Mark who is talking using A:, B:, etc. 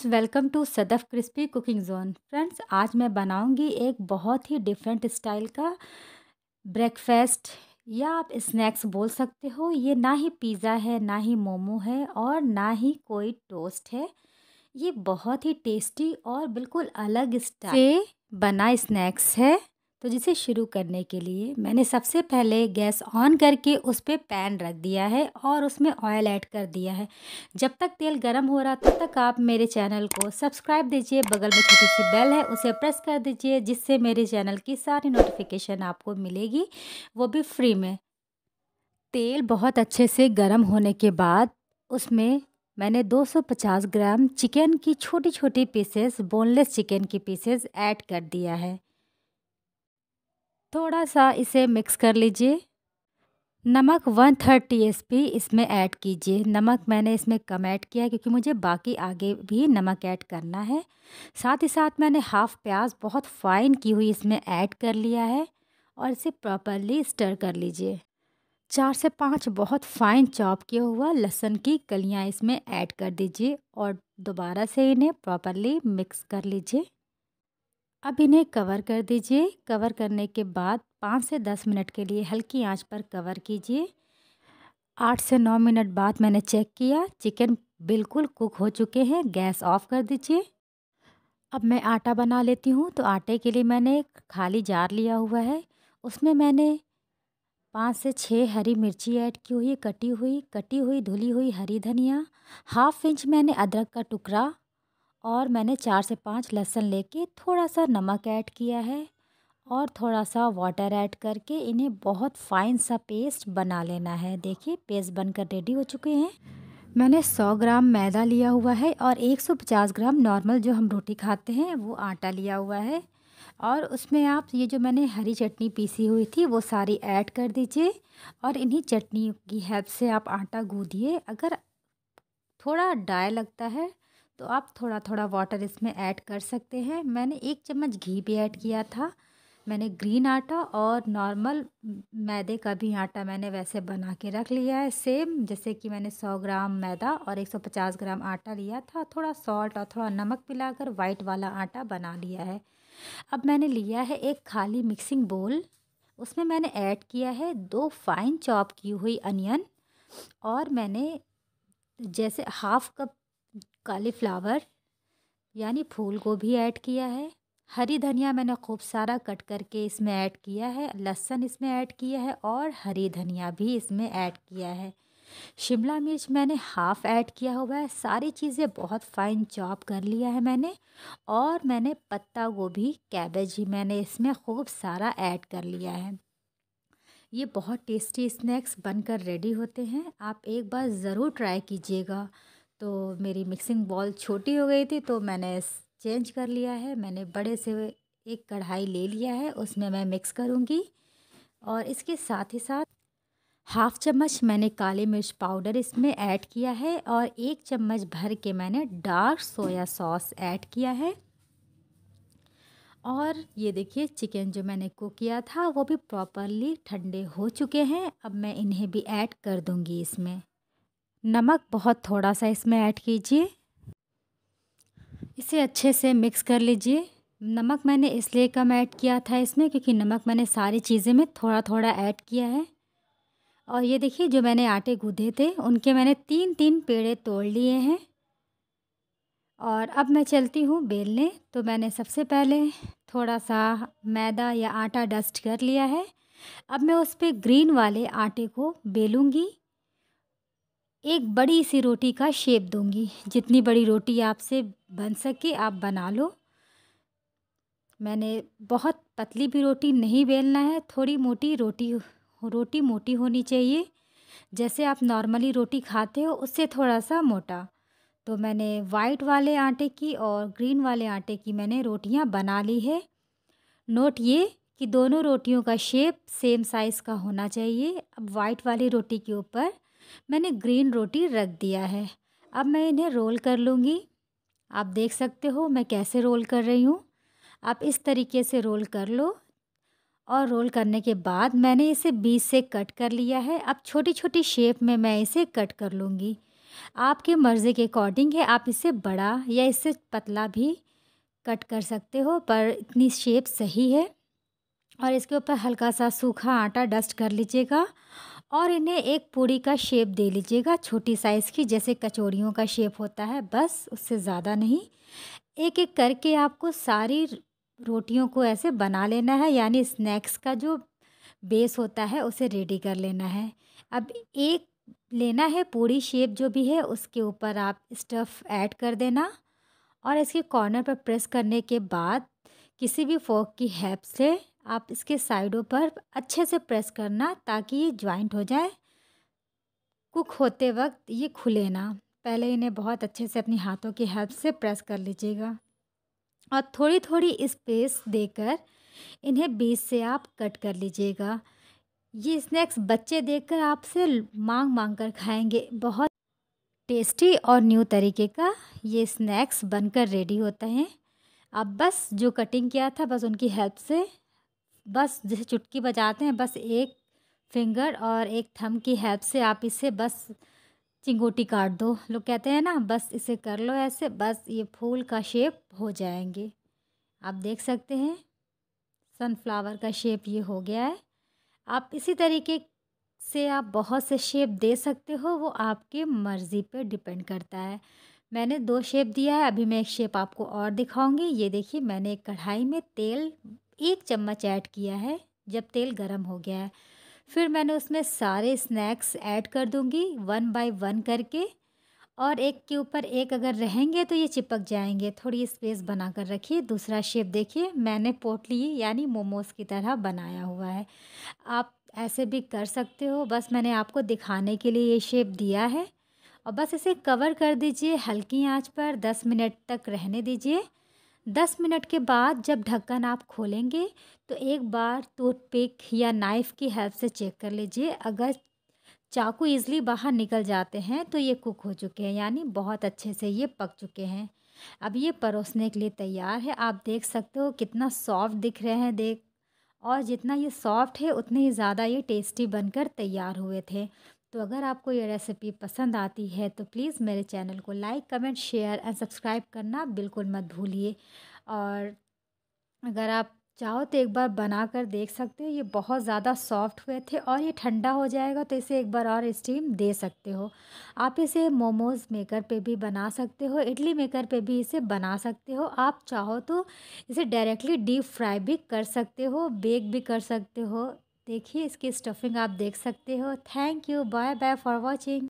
A: friends welcome to Sadaf crispy cooking zone friends आज मैं बनाऊंगी एक बहुत ही डिफरेंट स्टाइल का ब्रेकफास्ट या आप स्नैक्स बोल सकते हो ये ना ही पिज़्ज़ा है ना ही मोमो है और ना ही कोई टोस्ट है ये बहुत ही टेस्टी और बिल्कुल अलग स्टाइल से बना स्नैक्स है तो जिसे शुरू करने के लिए मैंने सबसे पहले गैस ऑन करके उस पर पैन रख दिया है और उसमें ऑयल ऐड कर दिया है जब तक तेल गर्म हो रहा तब तक आप मेरे चैनल को सब्सक्राइब दीजिए बगल में छोटी सी बेल है उसे प्रेस कर दीजिए जिससे मेरे चैनल की सारी नोटिफिकेशन आपको मिलेगी वो भी फ्री में तेल बहुत अच्छे से गर्म होने के बाद उसमें मैंने 250 ग्राम चिकन की छोटी छोटी पीसेस बोनलेस चिकन की पीसेस ऐड कर दिया है थोड़ा सा इसे मिक्स कर लीजिए नमक वन थर्ड टी इसमें ऐड कीजिए नमक मैंने इसमें कम ऐड किया है क्योंकि मुझे बाकी आगे भी नमक ऐड करना है साथ ही साथ मैंने हाफ़ प्याज बहुत फाइन की हुई इसमें ऐड कर लिया है और इसे प्रॉपरली स्टर कर लीजिए चार से पाँच बहुत फाइन चॉप किया हुआ लहसुन की कलियाँ इसमें ऐड कर दीजिए और दोबारा से इन्हें प्रॉपरली मिक्स कर लीजिए अब इन्हें कवर कर दीजिए कवर करने के बाद पाँच से दस मिनट के लिए हल्की आंच पर कवर कीजिए आठ से नौ मिनट बाद मैंने चेक किया चिकन बिल्कुल कुक हो चुके हैं गैस ऑफ कर दीजिए अब मैं आटा बना लेती हूँ तो आटे के लिए मैंने एक खाली जार लिया हुआ है उसमें मैंने पाँच से छः हरी मिर्ची ऐड की हुई कटी हुई कटी हुई धुली हुई हरी धनिया हाफ इंच मैंने अदरक का टुकड़ा और मैंने चार से पाँच लहसुन लेके थोड़ा सा नमक ऐड किया है और थोड़ा सा वाटर ऐड करके इन्हें बहुत फाइन सा पेस्ट बना लेना है देखिए पेस्ट बनकर रेडी हो चुके हैं मैंने 100 ग्राम मैदा लिया हुआ है और 150 ग्राम नॉर्मल जो हम रोटी खाते हैं वो आटा लिया हुआ है और उसमें आप ये जो मैंने हरी चटनी पीसी हुई थी वो सारी ऐड कर दीजिए और इन्हीं चटनी की हेल्प से आप आटा गूँधिए अगर थोड़ा डाय लगता है तो आप थोड़ा थोड़ा वाटर इसमें ऐड कर सकते हैं मैंने एक चम्मच घी भी ऐड किया था मैंने ग्रीन आटा और नॉर्मल मैदे का भी आटा मैंने वैसे बना के रख लिया है सेम जैसे कि मैंने 100 ग्राम मैदा और 150 ग्राम आटा लिया था थोड़ा सॉल्ट और थोड़ा नमक मिलाकर वाइट वाला आटा बना लिया है अब मैंने लिया है एक खाली मिक्सिंग बोल उसमें मैंने ऐड किया है दो फाइन चॉप की हुई अनियन और मैंने जैसे हाफ़ कप कालीफ्लावर यानी फूल गोभी ऐड किया है हरी धनिया मैंने खूब सारा कट करके इसमें ऐड किया है लहसन इसमें ऐड किया है और हरी धनिया भी इसमें ऐड किया है शिमला मिर्च मैंने हाफ़ ऐड किया हुआ है सारी चीज़ें बहुत फाइन चॉप कर लिया है मैंने और मैंने पत्ता गोभी कैबेज ही मैंने इसमें खूब सारा ऐड कर लिया है ये बहुत टेस्टी स्नैक्स बनकर रेडी होते हैं आप एक बार ज़रूर ट्राई कीजिएगा तो मेरी मिक्सिंग बॉल छोटी हो गई थी तो मैंने चेंज कर लिया है मैंने बड़े से एक कढ़ाई ले लिया है उसमें मैं मिक्स करूँगी और इसके साथ ही साथ हाफ़ चम्मच मैंने काले मिर्च पाउडर इसमें ऐड किया है और एक चम्मच भर के मैंने डार्क सोया सॉस ऐड किया है और ये देखिए चिकन जो मैंने कुक किया था वो भी प्रॉपरली ठंडे हो चुके हैं अब मैं इन्हें भी ऐड कर दूँगी इसमें नमक बहुत थोड़ा सा इसमें ऐड कीजिए इसे अच्छे से मिक्स कर लीजिए नमक मैंने इसलिए कम ऐड किया था इसमें क्योंकि नमक मैंने सारी चीज़ें में थोड़ा थोड़ा ऐड किया है और ये देखिए जो मैंने आटे गूँधे थे उनके मैंने तीन तीन पेड़े तोड़ लिए हैं और अब मैं चलती हूँ बेलने तो मैंने सबसे पहले थोड़ा सा मैदा या आटा डस्ट कर लिया है अब मैं उस पर ग्रीन वाले आटे को बेलूँगी एक बड़ी सी रोटी का शेप दूंगी जितनी बड़ी रोटी आपसे बन सके आप बना लो मैंने बहुत पतली भी रोटी नहीं बेलना है थोड़ी मोटी रोटी रोटी मोटी होनी चाहिए जैसे आप नॉर्मली रोटी खाते हो उससे थोड़ा सा मोटा तो मैंने वाइट वाले आटे की और ग्रीन वाले आटे की मैंने रोटियां बना ली है नोट ये कि दोनों रोटियों का शेप सेम साइज़ का होना चाहिए अब वाइट वाली रोटी के ऊपर मैंने ग्रीन रोटी रख दिया है अब मैं इन्हें रोल कर लूँगी आप देख सकते हो मैं कैसे रोल कर रही हूँ आप इस तरीके से रोल कर लो और रोल करने के बाद मैंने इसे बीच से कट कर लिया है अब छोटी छोटी शेप में मैं इसे कट कर लूँगी आपके मर्ज़ी के अकॉर्डिंग है आप इसे बड़ा या इससे पतला भी कट कर सकते हो पर इतनी शेप सही है और इसके ऊपर हल्का सा सूखा आटा डस्ट कर लीजिएगा और इन्हें एक पूड़ी का शेप दे लीजिएगा छोटी साइज़ की जैसे कचौड़ियों का शेप होता है बस उससे ज़्यादा नहीं एक एक करके आपको सारी रोटियों को ऐसे बना लेना है यानी स्नैक्स का जो बेस होता है उसे रेडी कर लेना है अब एक लेना है पूरी शेप जो भी है उसके ऊपर आप स्टफ़ ऐड कर देना और इसके कॉर्नर पर प्रेस करने के बाद किसी भी फोक की हेल्प से आप इसके साइडों पर अच्छे से प्रेस करना ताकि ये ज्वाइंट हो जाए कुक होते वक्त ये खुले ना पहले इन्हें बहुत अच्छे से अपनी हाथों की हेल्प से प्रेस कर लीजिएगा और थोड़ी थोड़ी स्पेस देकर इन्हें बीच से आप कट कर लीजिएगा ये स्नैक्स बच्चे देखकर आपसे मांग मांग कर खाएंगे बहुत टेस्टी और न्यू तरीके का ये स्नैक्स बनकर रेडी होता है अब बस जो कटिंग किया था बस उनकी हेल्प से बस जैसे चुटकी बजाते हैं बस एक फिंगर और एक थम की हेल्प से आप इसे बस चिंगोटी काट दो लोग कहते हैं ना बस इसे कर लो ऐसे बस ये फूल का शेप हो जाएंगे आप देख सकते हैं सनफ्लावर का शेप ये हो गया है आप इसी तरीके से आप बहुत से शेप दे सकते हो वो आपके मर्ज़ी पे डिपेंड करता है मैंने दो शेप दिया है अभी मैं एक शेप आपको और दिखाऊंगी ये देखिए मैंने एक कढ़ाई में तेल एक चम्मच ऐड किया है जब तेल गर्म हो गया है फिर मैंने उसमें सारे स्नैक्स ऐड कर दूंगी वन बाय वन करके और एक के ऊपर एक अगर रहेंगे तो ये चिपक जाएंगे थोड़ी स्पेस बना कर रखिए दूसरा शेप देखिए मैंने पोटली यानी मोमोज़ की तरह बनाया हुआ है आप ऐसे भी कर सकते हो बस मैंने आपको दिखाने के लिए ये शेप दिया है और बस इसे कवर कर दीजिए हल्की आंच पर 10 मिनट तक रहने दीजिए दस मिनट के बाद जब ढक्कन आप खोलेंगे तो एक बार टूथपिक या नाइफ़ की हेल्प से चेक कर लीजिए अगर चाकू इज़ली बाहर निकल जाते हैं तो ये कुक हो चुके हैं यानी बहुत अच्छे से ये पक चुके हैं अब ये परोसने के लिए तैयार है आप देख सकते हो कितना सॉफ्ट दिख रहे हैं देख और जितना ये सॉफ्ट है उतने ही ज़्यादा ये टेस्टी बनकर तैयार हुए थे तो अगर आपको ये रेसिपी पसंद आती है तो प्लीज़ मेरे चैनल को like comment share and subscribe करना बिल्कुल मत भूलिए और अगर आप चाहो तो एक बार बना कर देख सकते हो ये बहुत ज़्यादा सॉफ्ट हुए थे और ये ठंडा हो जाएगा तो इसे एक बार और स्टीम दे सकते हो आप इसे मोमोज़ मेकर पे भी बना सकते हो इडली मेकर पे भी इसे बना सकते हो आप चाहो तो इसे डायरेक्टली डीप फ्राई भी कर सकते हो बेक भी कर सकते हो देखिए इसकी स्टफिंग आप देख सकते हो thank you bye bye for watching